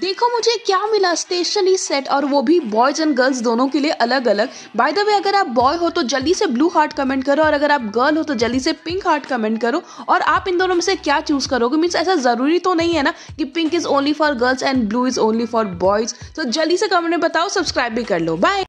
देखो मुझे क्या मिला स्टेशनरी सेट और वो भी बॉयज एंड गर्ल्स दोनों के लिए अलग अलग बाय द वे अगर आप बॉय हो तो जल्दी से ब्लू हार्ट कमेंट करो और अगर आप गर्ल हो तो जल्दी से पिंक हार्ट कमेंट करो और आप इन दोनों में से क्या चूज करोगे मीन्स ऐसा जरूरी तो नहीं है ना कि pink is only for girls and blue is only for boys तो जल्दी से कमेंट में बताओ सब्सक्राइब भी कर लो बाय